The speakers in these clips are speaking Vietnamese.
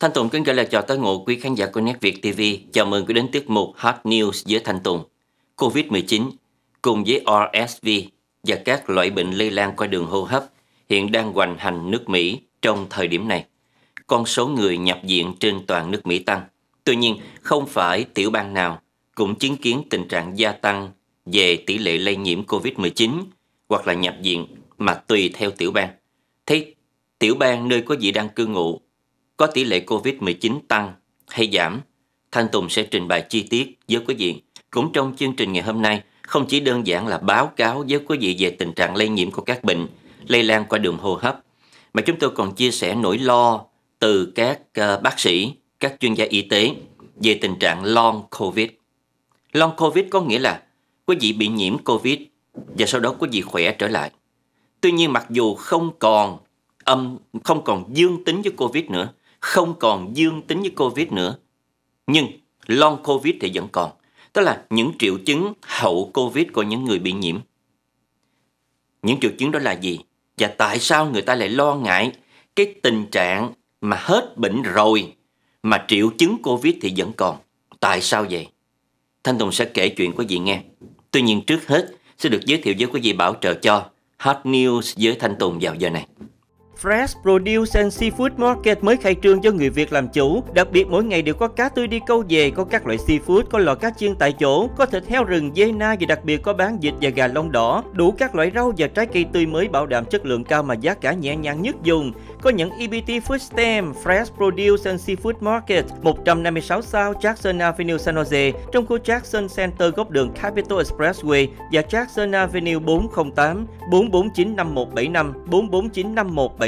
Thanh Tùng kính gửi lời chào tới ngộ quý khán giả của Net Việt TV. Chào mừng quý đến tiết mục Hot News với Thanh Tùng. Covid-19 cùng với RSV và các loại bệnh lây lan qua đường hô hấp hiện đang hoành hành nước Mỹ trong thời điểm này. Con số người nhập viện trên toàn nước Mỹ tăng. Tuy nhiên, không phải tiểu bang nào cũng chứng kiến tình trạng gia tăng về tỷ lệ lây nhiễm COVID-19 hoặc là nhập viện mà tùy theo tiểu bang. Thế tiểu bang nơi có vị đang cư ngụ có tỷ lệ COVID-19 tăng hay giảm, Thanh Tùng sẽ trình bày chi tiết với quý vị. Cũng trong chương trình ngày hôm nay, không chỉ đơn giản là báo cáo với quý vị về tình trạng lây nhiễm của các bệnh lây lan qua đường hô hấp, mà chúng tôi còn chia sẻ nỗi lo từ các ờ, bác sĩ, các chuyên gia y tế về tình trạng long COVID. Long COVID có nghĩa là quý vị bị nhiễm COVID và sau đó quý vị khỏe trở lại. Tuy nhiên mặc dù không còn âm không còn dương tính với COVID nữa, không còn dương tính với Covid nữa. Nhưng long Covid thì vẫn còn, tức là những triệu chứng hậu Covid của những người bị nhiễm. Những triệu chứng đó là gì? Và tại sao người ta lại lo ngại cái tình trạng mà hết bệnh rồi mà triệu chứng Covid thì vẫn còn? Tại sao vậy? Thanh Tùng sẽ kể chuyện quý vị nghe. Tuy nhiên trước hết sẽ được giới thiệu với quý vị bảo trợ cho Hot News với Thanh Tùng vào giờ này. Fresh Produce and Seafood Market mới khai trương cho người Việt làm chủ. Đặc biệt mỗi ngày đều có cá tươi đi câu về, có các loại seafood, có lò cá chiên tại chỗ, có thịt heo rừng, dê na và đặc biệt có bán vịt và gà lông đỏ, đủ các loại rau và trái cây tươi mới bảo đảm chất lượng cao mà giá cả nhẹ nhàng nhất dùng. Có những EBT Food Stamp, Fresh Produce and Seafood Market, 156 sao Jackson Avenue San Jose, trong khu Jackson Center góc đường Capital Expressway và Jackson Avenue 408, 4495175, 4495175.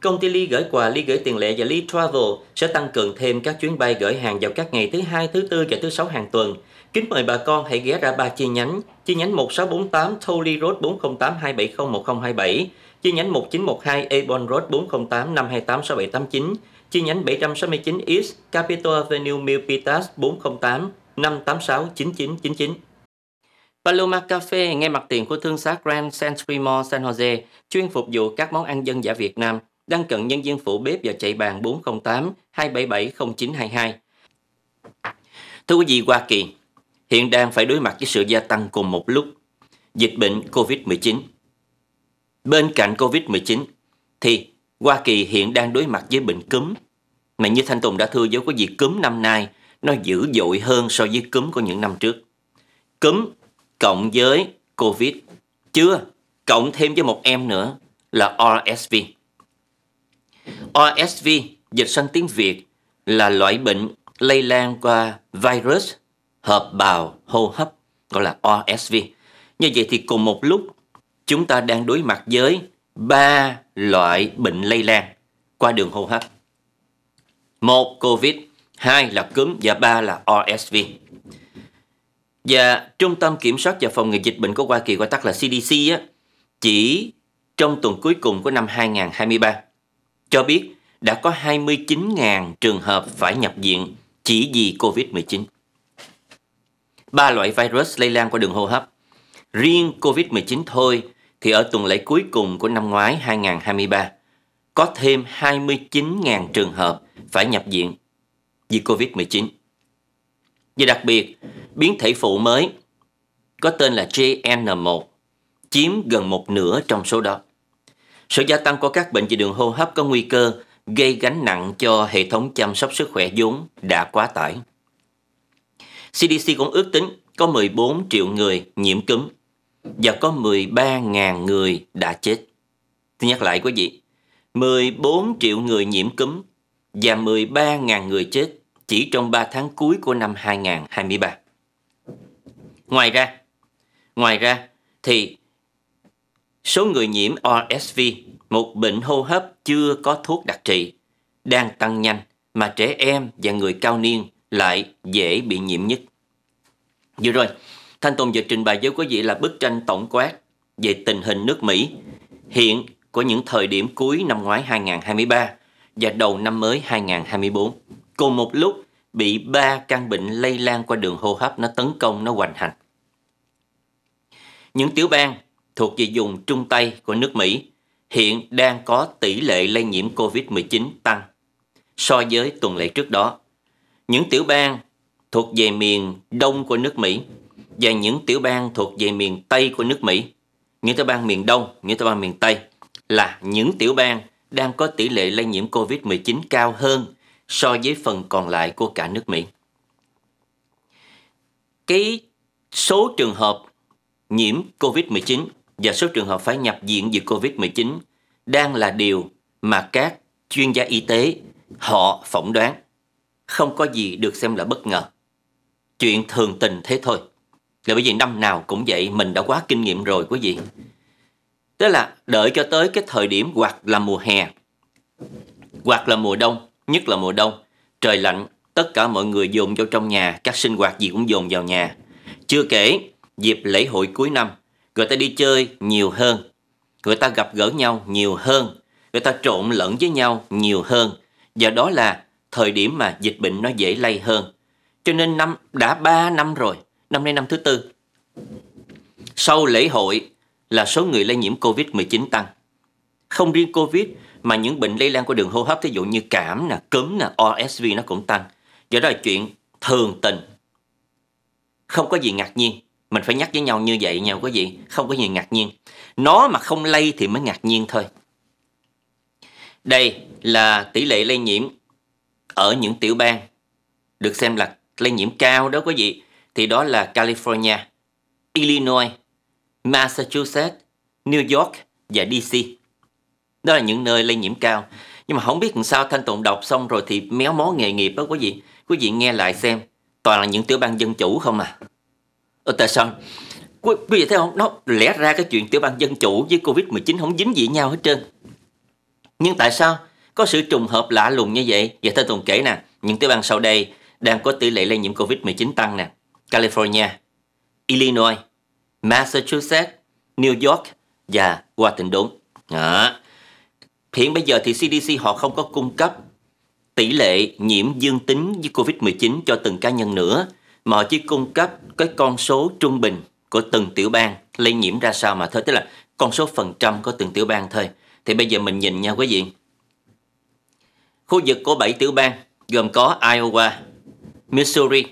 Công ty Ly gửi quà, Ly gửi tiền lẻ và Ly Travel sẽ tăng cường thêm các chuyến bay gửi hàng vào các ngày thứ hai, thứ tư và thứ sáu hàng tuần. Kính mời bà con hãy ghé ra ba chi nhánh, chi nhánh 1648 Tolley Road 408 270 1027, chi nhánh 1912 Ebon Road 408 528 6789, chi nhánh 769 East Capitol Avenue Milpitas 408 586 9999. Paloma Cafe ngay mặt tiền của thương xá Grand Century Mall San Jose chuyên phục vụ các món ăn dân giả Việt Nam đang cần nhân viên phụ bếp và chạy bàn 408 277 0922. Thưa quý vị, Hoa Kỳ hiện đang phải đối mặt với sự gia tăng cùng một lúc dịch bệnh COVID-19. Bên cạnh COVID-19 thì Hoa Kỳ hiện đang đối mặt với bệnh cúm. Mà như Thanh Tùng đã thưa với quý vị, cúm năm nay nó dữ dội hơn so với cúm của những năm trước. Cúm cộng với COVID chưa cộng thêm với một em nữa là RSV. RSV dịch sang tiếng Việt, là loại bệnh lây lan qua virus hợp bào hô hấp, gọi là RSV. Như vậy thì cùng một lúc chúng ta đang đối mặt với ba loại bệnh lây lan qua đường hô hấp. Một COVID, hai là cúm và ba là RSV. Và Trung tâm Kiểm soát và Phòng ngừa Dịch bệnh của Hoa Kỳ gọi tắt là CDC á, chỉ trong tuần cuối cùng của năm 2023 cho biết đã có 29.000 trường hợp phải nhập viện chỉ vì COVID-19. Ba loại virus lây lan qua đường hô hấp. Riêng COVID-19 thôi thì ở tuần lễ cuối cùng của năm ngoái 2023 có thêm 29.000 trường hợp phải nhập viện vì COVID-19. Và đặc biệt, biến thể phụ mới có tên là JN1 chiếm gần một nửa trong số đó. Sự gia tăng của các bệnh về đường hô hấp có nguy cơ gây gánh nặng cho hệ thống chăm sóc sức khỏe vốn đã quá tải. CDC cũng ước tính có 14 triệu người nhiễm cúm và có 13.000 người đã chết. Tôi nhắc lại quý vị, 14 triệu người nhiễm cúm và 13.000 người chết chỉ trong 3 tháng cuối của năm 2023. Ngoài ra, ngoài ra thì số người nhiễm RSV, một bệnh hô hấp chưa có thuốc đặc trị, đang tăng nhanh mà trẻ em và người cao niên lại dễ bị nhiễm nhất. Vừa rồi, Thanh Tùng vừa trình bày với quý vị là bức tranh tổng quát về tình hình nước Mỹ hiện của những thời điểm cuối năm ngoái 2023 và đầu năm mới 2024. Cùng một lúc bị ba căn bệnh lây lan qua đường hô hấp nó tấn công, nó hoành hành. Những tiểu bang thuộc về vùng Trung Tây của nước Mỹ hiện đang có tỷ lệ lây nhiễm COVID-19 tăng so với tuần lễ trước đó. Những tiểu bang thuộc về miền Đông của nước Mỹ và những tiểu bang thuộc về miền Tây của nước Mỹ, những tiểu bang miền Đông, những tiểu bang miền Tây là những tiểu bang đang có tỷ lệ lây nhiễm COVID-19 cao hơn so với phần còn lại của cả nước Mỹ. Cái số trường hợp nhiễm COVID-19 và số trường hợp phải nhập viện vì COVID-19 đang là điều mà các chuyên gia y tế họ phỏng đoán. Không có gì được xem là bất ngờ. Chuyện thường tình thế thôi. Là bởi vì năm nào cũng vậy mình đã quá kinh nghiệm rồi quý vị. Tức là đợi cho tới cái thời điểm hoặc là mùa hè hoặc là mùa đông, nhất là mùa đông, trời lạnh, tất cả mọi người dồn vào trong nhà, các sinh hoạt gì cũng dồn vào nhà. Chưa kể, dịp lễ hội cuối năm người ta đi chơi nhiều hơn, người ta gặp gỡ nhau nhiều hơn, người ta trộn lẫn với nhau nhiều hơn. Và đó là thời điểm mà dịch bệnh nó dễ lây hơn. Cho nên năm đã 3 năm rồi, năm nay năm thứ tư. Sau lễ hội là số người lây nhiễm Covid-19 tăng. Không riêng Covid mà những bệnh lây lan qua đường hô hấp, thí dụ như cảm, nè cúm, nè OSV nó cũng tăng. Do đó là chuyện thường tình. Không có gì ngạc nhiên. Mình phải nhắc với nhau như vậy nha quý vị, không có gì ngạc nhiên. Nó mà không lây thì mới ngạc nhiên thôi. Đây là tỷ lệ lây nhiễm ở những tiểu bang được xem là lây nhiễm cao đó quý vị. Thì đó là California, Illinois, Massachusetts, New York và DC. Đó là những nơi lây nhiễm cao. Nhưng mà không biết làm sao Thanh Tùng đọc xong rồi thì méo mó nghề nghiệp đó quý vị. Quý vị nghe lại xem, toàn là những tiểu bang dân chủ không à. Ở tại sao? Quý, quý vị thấy không? Nó lẽ ra cái chuyện tiểu bang dân chủ với Covid-19 không dính gì nhau hết trơn. Nhưng tại sao có sự trùng hợp lạ lùng như vậy? Và theo tuần kể nè, những tiểu bang sau đây đang có tỷ lệ lây nhiễm Covid-19 tăng nè. California, Illinois, Massachusetts, New York và Washington. Đó. Hiện bây giờ thì CDC họ không có cung cấp tỷ lệ nhiễm dương tính với COVID-19 cho từng cá nhân nữa Họ chỉ cung cấp cái con số trung bình của từng tiểu bang lây nhiễm ra sao mà thôi. Tức là con số phần trăm của từng tiểu bang thôi. Thì bây giờ mình nhìn nha quý vị. Khu vực của bảy tiểu bang gồm có Iowa, Missouri,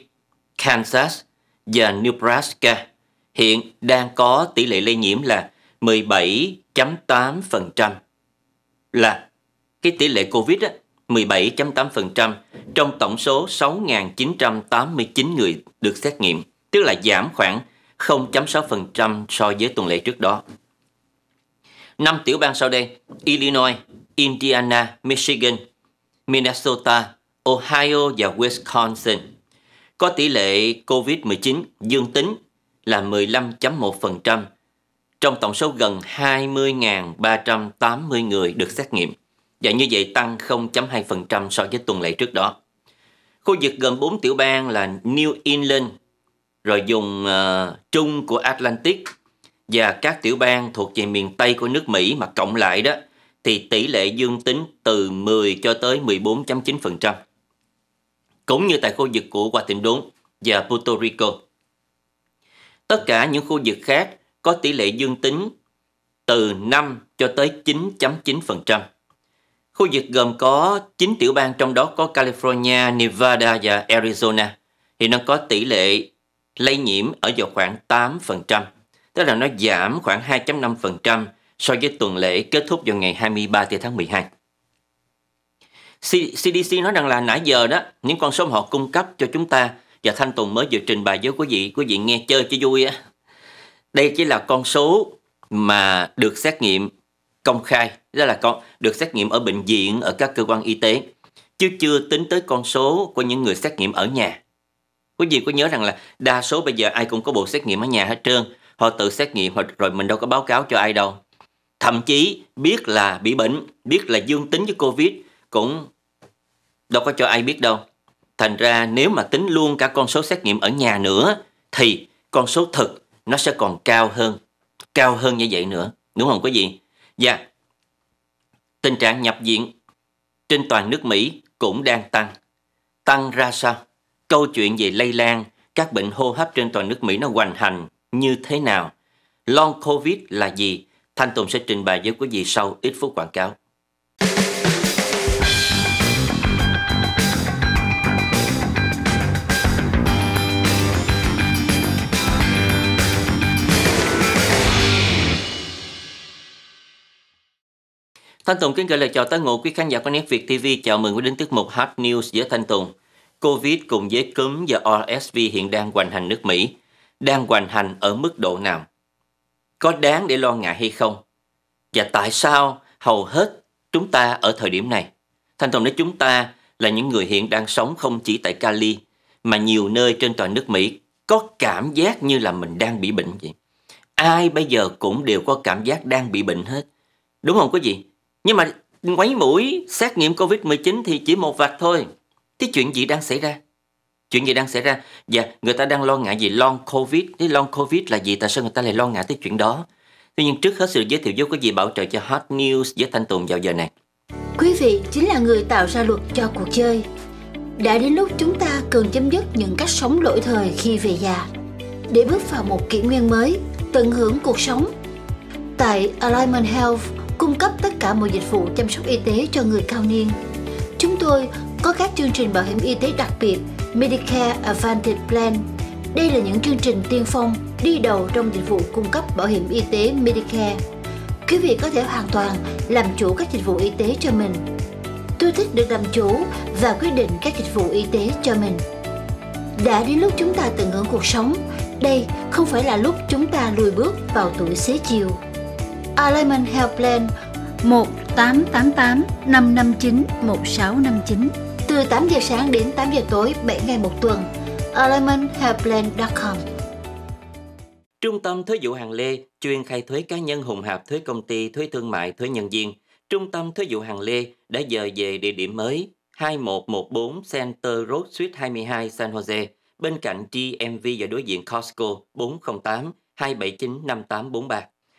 Kansas và Nebraska hiện đang có tỷ lệ lây nhiễm là 17.8% là cái tỷ lệ Covid đó. 17.8% trong tổng số 6.989 người được xét nghiệm, tức là giảm khoảng 0.6% so với tuần lễ trước đó. Năm tiểu bang sau đây, Illinois, Indiana, Michigan, Minnesota, Ohio và Wisconsin có tỷ lệ COVID-19 dương tính là 15.1% trong tổng số gần 20.380 người được xét nghiệm và như vậy tăng 0.2% so với tuần lễ trước đó. Khu vực gồm 4 tiểu bang là New England, rồi dùng uh, ờ, trung của Atlantic và các tiểu bang thuộc về miền Tây của nước Mỹ mà cộng lại đó thì tỷ lệ dương tính từ 10 cho tới 14.9%. Cũng như tại khu vực của Hoa Tiệm Đốn và Puerto Rico. Tất cả những khu vực khác có tỷ lệ dương tính từ 5 cho tới 9.9%. Khu vực gồm có 9 tiểu bang trong đó có California, Nevada và Arizona. Thì nó có tỷ lệ lây nhiễm ở vào khoảng 8%, tức là nó giảm khoảng 2.5% so với tuần lễ kết thúc vào ngày 23 tháng 12. CDC nói rằng là nãy giờ đó, những con số họ cung cấp cho chúng ta và Thanh Tùng mới vừa trình bày với quý vị, quý vị nghe chơi cho vui á. Đây chỉ là con số mà được xét nghiệm công khai, đó là con được xét nghiệm ở bệnh viện, ở các cơ quan y tế, chứ chưa tính tới con số của những người xét nghiệm ở nhà. Quý vị có nhớ rằng là đa số bây giờ ai cũng có bộ xét nghiệm ở nhà hết trơn, họ tự xét nghiệm rồi mình đâu có báo cáo cho ai đâu. Thậm chí biết là bị bệnh, biết là dương tính với Covid cũng đâu có cho ai biết đâu. Thành ra nếu mà tính luôn cả con số xét nghiệm ở nhà nữa thì con số thực nó sẽ còn cao hơn, cao hơn như vậy nữa, đúng không quý vị? Dạ. Tình trạng nhập viện trên toàn nước Mỹ cũng đang tăng. Tăng ra sao? Câu chuyện về lây lan, các bệnh hô hấp trên toàn nước Mỹ nó hoành hành như thế nào? Long COVID là gì? Thanh Tùng sẽ trình bày với quý vị sau ít phút quảng cáo. Thanh Tùng kính gửi lời chào tới ngộ quý khán giả của Nét Việt TV. Chào mừng quý đến tiết mục Hot News với Thanh Tùng. Covid cùng với cúm và RSV hiện đang hoành hành nước Mỹ. Đang hoành hành ở mức độ nào? Có đáng để lo ngại hay không? Và tại sao hầu hết chúng ta ở thời điểm này? Thanh Tùng nói chúng ta là những người hiện đang sống không chỉ tại Cali mà nhiều nơi trên toàn nước Mỹ có cảm giác như là mình đang bị bệnh vậy. Ai bây giờ cũng đều có cảm giác đang bị bệnh hết. Đúng không quý vị? Nhưng mà quấy mũi xét nghiệm Covid-19 thì chỉ một vạch thôi. Thế chuyện gì đang xảy ra? Chuyện gì đang xảy ra? Dạ, người ta đang lo ngại gì long Covid. Thế long Covid là gì? Tại sao người ta lại lo ngại tới chuyện đó? Tuy nhiên trước hết sự giới thiệu giúp có gì bảo trợ cho Hot News với Thanh Tùng vào giờ này. Quý vị chính là người tạo ra luật cho cuộc chơi. Đã đến lúc chúng ta cần chấm dứt những cách sống lỗi thời khi về già để bước vào một kỷ nguyên mới, tận hưởng cuộc sống. Tại Alignment Health, cung cấp tất cả mọi dịch vụ chăm sóc y tế cho người cao niên. Chúng tôi có các chương trình bảo hiểm y tế đặc biệt Medicare Advantage Plan. Đây là những chương trình tiên phong đi đầu trong dịch vụ cung cấp bảo hiểm y tế Medicare. Quý vị có thể hoàn toàn làm chủ các dịch vụ y tế cho mình. Tôi thích được làm chủ và quyết định các dịch vụ y tế cho mình. Đã đến lúc chúng ta tận hưởng cuộc sống, đây không phải là lúc chúng ta lùi bước vào tuổi xế chiều. Alignment Health Plan 1888 559 1659 từ 8 giờ sáng đến 8 giờ tối 7 ngày một tuần. AlignmentHealthPlan.com Trung tâm Thuế vụ Hàng Lê chuyên khai thuế cá nhân hùng hạp thuế công ty, thuế thương mại, thuế nhân viên. Trung tâm Thuế vụ Hàng Lê đã dời về địa điểm mới 2114 Center Road Suite 22 San Jose, bên cạnh GMV và đối diện Costco 408 279 5843.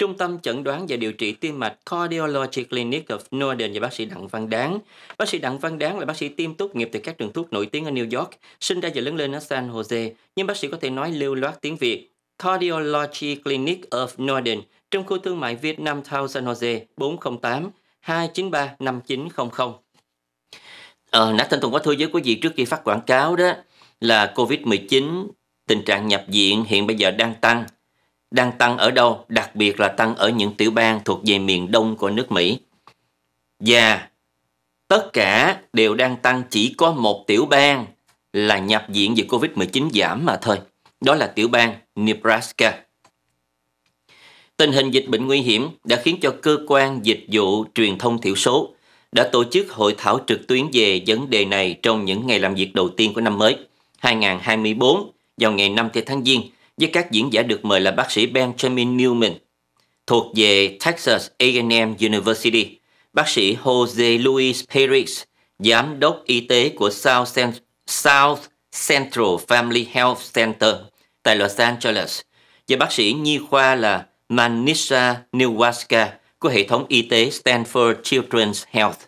Trung tâm chẩn đoán và điều trị tim mạch Cardiology Clinic of Northern và bác sĩ Đặng Văn Đáng. Bác sĩ Đặng Văn Đáng là bác sĩ tiêm tốt nghiệp từ các trường thuốc nổi tiếng ở New York, sinh ra và lớn lên ở San Jose, nhưng bác sĩ có thể nói lưu loát tiếng Việt. Cardiology Clinic of Northern trong khu thương mại Việt Nam, Town San Jose 408 293 5900. Ờ, Nãy Thanh Tùng có thư với quý vị trước khi phát quảng cáo đó là COVID-19 tình trạng nhập viện hiện bây giờ đang tăng đang tăng ở đâu, đặc biệt là tăng ở những tiểu bang thuộc về miền đông của nước Mỹ. Và tất cả đều đang tăng chỉ có một tiểu bang là nhập viện vì Covid-19 giảm mà thôi. Đó là tiểu bang Nebraska. Tình hình dịch bệnh nguy hiểm đã khiến cho cơ quan dịch vụ truyền thông thiểu số đã tổ chức hội thảo trực tuyến về vấn đề này trong những ngày làm việc đầu tiên của năm mới 2024 vào ngày 5 tháng Giêng với các diễn giả được mời là bác sĩ Benjamin Newman thuộc về Texas A&M University, bác sĩ Jose Luis Perez, giám đốc y tế của South, Cent South Central Family Health Center tại Los Angeles và bác sĩ nhi khoa là Manisha Newaska của hệ thống y tế Stanford Children's Health.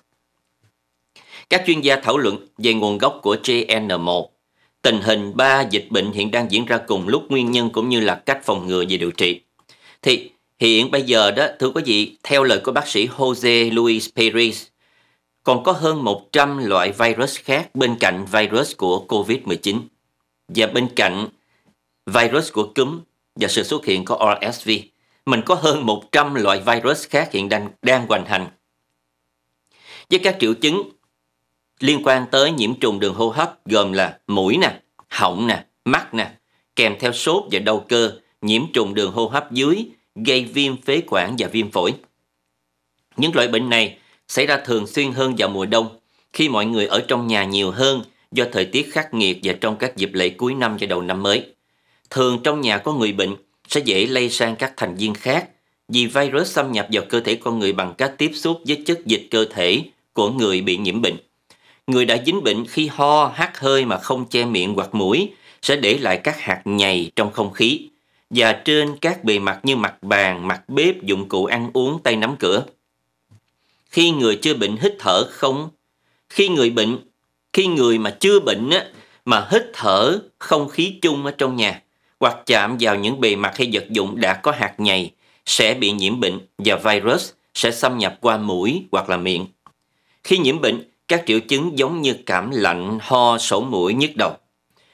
Các chuyên gia thảo luận về nguồn gốc của JN1 Tình hình ba dịch bệnh hiện đang diễn ra cùng lúc nguyên nhân cũng như là cách phòng ngừa và điều trị. Thì hiện bây giờ đó, thưa quý vị, theo lời của bác sĩ Jose Luis Perez, còn có hơn 100 loại virus khác bên cạnh virus của COVID-19. Và bên cạnh virus của cúm và sự xuất hiện của RSV, mình có hơn 100 loại virus khác hiện đang, đang hoành hành. Với các triệu chứng liên quan tới nhiễm trùng đường hô hấp gồm là mũi nè, họng nè, mắt nè, kèm theo sốt và đau cơ, nhiễm trùng đường hô hấp dưới gây viêm phế quản và viêm phổi. Những loại bệnh này xảy ra thường xuyên hơn vào mùa đông khi mọi người ở trong nhà nhiều hơn do thời tiết khắc nghiệt và trong các dịp lễ cuối năm và đầu năm mới. Thường trong nhà có người bệnh sẽ dễ lây sang các thành viên khác vì virus xâm nhập vào cơ thể con người bằng cách tiếp xúc với chất dịch cơ thể của người bị nhiễm bệnh. Người đã dính bệnh khi ho, hắt hơi mà không che miệng hoặc mũi sẽ để lại các hạt nhầy trong không khí và trên các bề mặt như mặt bàn, mặt bếp, dụng cụ ăn uống, tay nắm cửa. Khi người chưa bệnh hít thở không, khi người bệnh, khi người mà chưa bệnh á, mà hít thở không khí chung ở trong nhà hoặc chạm vào những bề mặt hay vật dụng đã có hạt nhầy sẽ bị nhiễm bệnh và virus sẽ xâm nhập qua mũi hoặc là miệng. Khi nhiễm bệnh, các triệu chứng giống như cảm lạnh, ho, sổ mũi, nhức đầu.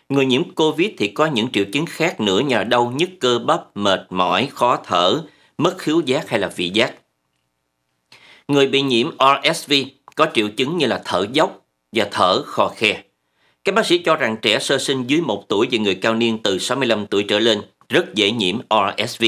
Người nhiễm COVID thì có những triệu chứng khác nữa như đau nhức cơ bắp, mệt mỏi, khó thở, mất khiếu giác hay là vị giác. Người bị nhiễm RSV có triệu chứng như là thở dốc và thở khò khe. Các bác sĩ cho rằng trẻ sơ sinh dưới 1 tuổi và người cao niên từ 65 tuổi trở lên rất dễ nhiễm RSV.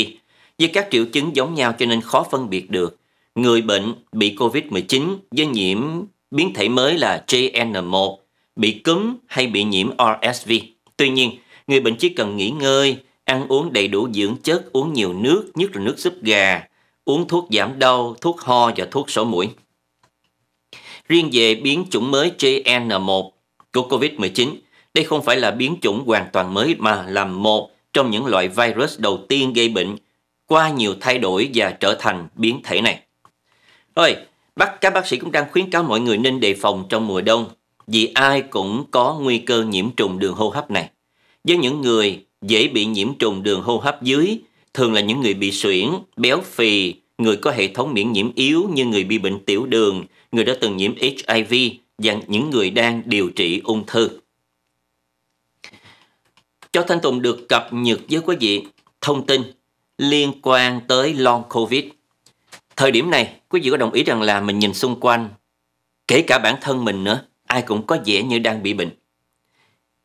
Vì các triệu chứng giống nhau cho nên khó phân biệt được. Người bệnh bị COVID-19 với nhiễm biến thể mới là JN1 bị cúm hay bị nhiễm RSV. Tuy nhiên, người bệnh chỉ cần nghỉ ngơi, ăn uống đầy đủ dưỡng chất, uống nhiều nước, nhất là nước súp gà, uống thuốc giảm đau, thuốc ho và thuốc sổ mũi. Riêng về biến chủng mới JN1 của COVID-19, đây không phải là biến chủng hoàn toàn mới mà là một trong những loại virus đầu tiên gây bệnh qua nhiều thay đổi và trở thành biến thể này. Rồi, Bác, các bác sĩ cũng đang khuyến cáo mọi người nên đề phòng trong mùa đông vì ai cũng có nguy cơ nhiễm trùng đường hô hấp này. Với những người dễ bị nhiễm trùng đường hô hấp dưới, thường là những người bị suyễn, béo phì, người có hệ thống miễn nhiễm yếu như người bị bệnh tiểu đường, người đã từng nhiễm HIV và những người đang điều trị ung thư. Cho Thanh Tùng được cập nhật với quý vị thông tin liên quan tới long COVID. Thời điểm này, quý vị có đồng ý rằng là mình nhìn xung quanh, kể cả bản thân mình nữa, ai cũng có vẻ như đang bị bệnh.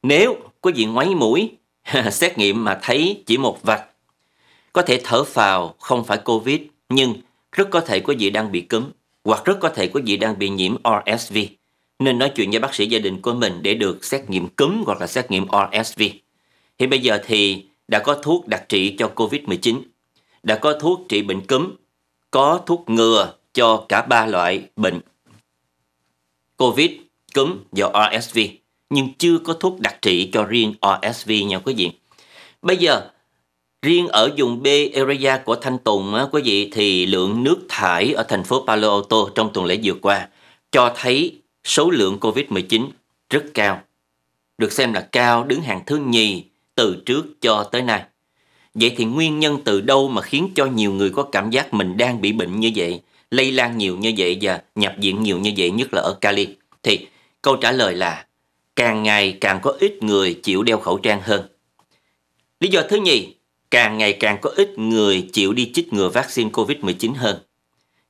Nếu quý vị ngoáy mũi, xét nghiệm mà thấy chỉ một vạch, có thể thở phào không phải Covid, nhưng rất có thể quý vị đang bị cúm hoặc rất có thể quý vị đang bị nhiễm RSV. Nên nói chuyện với bác sĩ gia đình của mình để được xét nghiệm cúm hoặc là xét nghiệm RSV. Hiện bây giờ thì đã có thuốc đặc trị cho COVID-19, đã có thuốc trị bệnh cúm có thuốc ngừa cho cả ba loại bệnh COVID, cúm và RSV, nhưng chưa có thuốc đặc trị cho riêng RSV nha quý vị. Bây giờ, riêng ở vùng B area của Thanh Tùng á, quý vị thì lượng nước thải ở thành phố Palo Alto trong tuần lễ vừa qua cho thấy số lượng COVID-19 rất cao, được xem là cao đứng hàng thứ nhì từ trước cho tới nay. Vậy thì nguyên nhân từ đâu mà khiến cho nhiều người có cảm giác mình đang bị bệnh như vậy, lây lan nhiều như vậy và nhập viện nhiều như vậy nhất là ở Cali? Thì câu trả lời là càng ngày càng có ít người chịu đeo khẩu trang hơn. Lý do thứ nhì, càng ngày càng có ít người chịu đi chích ngừa vaccine COVID-19 hơn.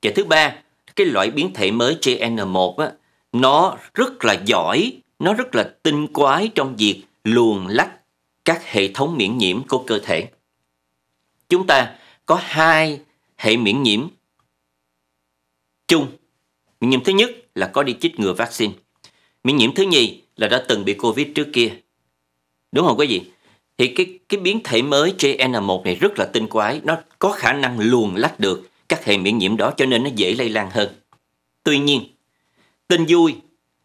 Và thứ ba, cái loại biến thể mới JN1 á, nó rất là giỏi, nó rất là tinh quái trong việc luồn lách các hệ thống miễn nhiễm của cơ thể chúng ta có hai hệ miễn nhiễm chung. Miễn nhiễm thứ nhất là có đi chích ngừa vaccine. Miễn nhiễm thứ nhì là đã từng bị Covid trước kia. Đúng không quý vị? Thì cái, cái biến thể mới JN1 này rất là tinh quái. Nó có khả năng luồn lách được các hệ miễn nhiễm đó cho nên nó dễ lây lan hơn. Tuy nhiên, tin vui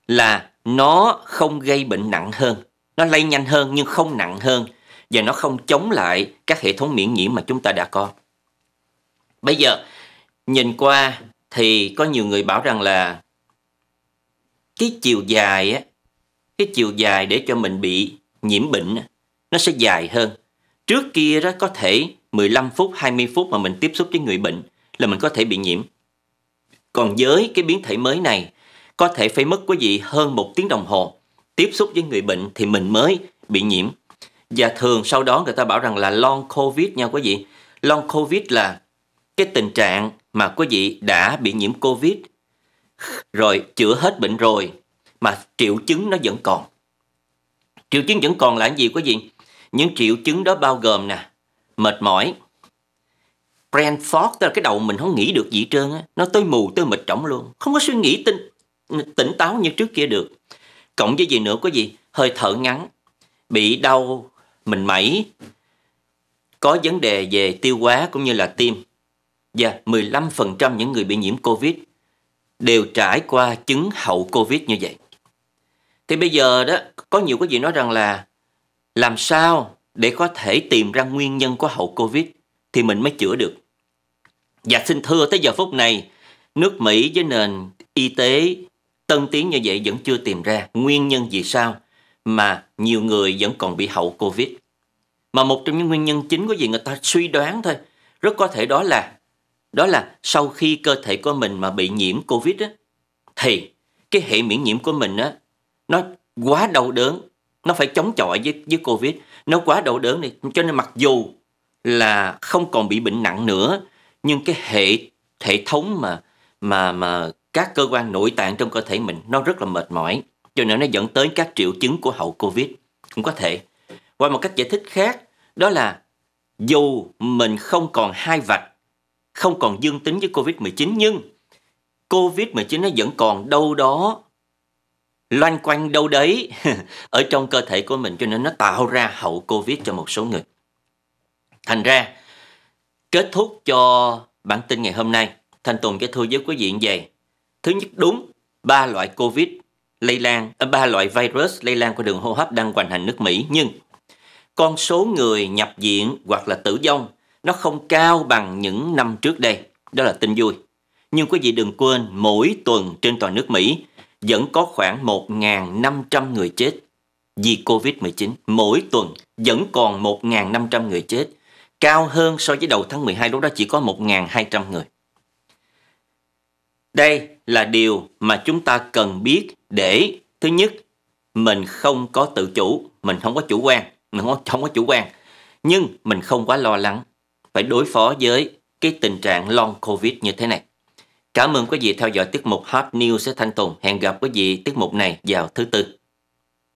là nó không gây bệnh nặng hơn. Nó lây nhanh hơn nhưng không nặng hơn và nó không chống lại các hệ thống miễn nhiễm mà chúng ta đã có. Bây giờ, nhìn qua thì có nhiều người bảo rằng là cái chiều dài á, cái chiều dài để cho mình bị nhiễm bệnh nó sẽ dài hơn. Trước kia đó có thể 15 phút, 20 phút mà mình tiếp xúc với người bệnh là mình có thể bị nhiễm. Còn với cái biến thể mới này, có thể phải mất quý vị hơn một tiếng đồng hồ tiếp xúc với người bệnh thì mình mới bị nhiễm. Và thường sau đó người ta bảo rằng là long COVID nha quý vị. Long COVID là cái tình trạng mà quý vị đã bị nhiễm COVID rồi chữa hết bệnh rồi mà triệu chứng nó vẫn còn. Triệu chứng vẫn còn là gì quý vị? Những triệu chứng đó bao gồm nè, mệt mỏi, brain fog, tức là cái đầu mình không nghĩ được gì trơn á, nó tối mù, tối mịt trỏng luôn, không có suy nghĩ tinh, tỉnh táo như trước kia được. Cộng với gì nữa quý vị? Hơi thở ngắn, bị đau mình mẩy có vấn đề về tiêu hóa cũng như là tim và 15% những người bị nhiễm Covid đều trải qua chứng hậu Covid như vậy. Thì bây giờ đó có nhiều cái gì nói rằng là làm sao để có thể tìm ra nguyên nhân của hậu Covid thì mình mới chữa được. Và xin thưa tới giờ phút này, nước Mỹ với nền y tế tân tiến như vậy vẫn chưa tìm ra nguyên nhân vì sao mà nhiều người vẫn còn bị hậu Covid. Mà một trong những nguyên nhân chính của gì người ta suy đoán thôi, rất có thể đó là đó là sau khi cơ thể của mình mà bị nhiễm Covid á, thì cái hệ miễn nhiễm của mình á, nó quá đau đớn, nó phải chống chọi với với Covid, nó quá đau đớn đi, cho nên mặc dù là không còn bị bệnh nặng nữa, nhưng cái hệ hệ thống mà mà mà các cơ quan nội tạng trong cơ thể mình nó rất là mệt mỏi cho nên nó dẫn tới các triệu chứng của hậu Covid cũng có thể. Qua một cách giải thích khác, đó là dù mình không còn hai vạch, không còn dương tính với Covid-19 nhưng Covid-19 nó vẫn còn đâu đó loanh quanh đâu đấy ở trong cơ thể của mình cho nên nó tạo ra hậu Covid cho một số người. Thành ra, kết thúc cho bản tin ngày hôm nay, Thanh Tùng sẽ thưa với quý vị như vậy. Thứ nhất đúng, ba loại Covid lây lan, à, ba loại virus lây lan qua đường hô hấp đang hoành hành nước Mỹ nhưng con số người nhập viện hoặc là tử vong nó không cao bằng những năm trước đây. Đó là tin vui. Nhưng quý vị đừng quên mỗi tuần trên toàn nước Mỹ vẫn có khoảng 1.500 người chết vì Covid-19. Mỗi tuần vẫn còn 1.500 người chết. Cao hơn so với đầu tháng 12 lúc đó chỉ có 1.200 người. Đây là điều mà chúng ta cần biết để thứ nhất, mình không có tự chủ, mình không có chủ quan, mình không, không có chủ quan, nhưng mình không quá lo lắng phải đối phó với cái tình trạng long covid như thế này. Cảm ơn quý vị theo dõi tiết mục Hot News sẽ Thanh Tùng. Hẹn gặp quý vị tiết mục này vào thứ tư.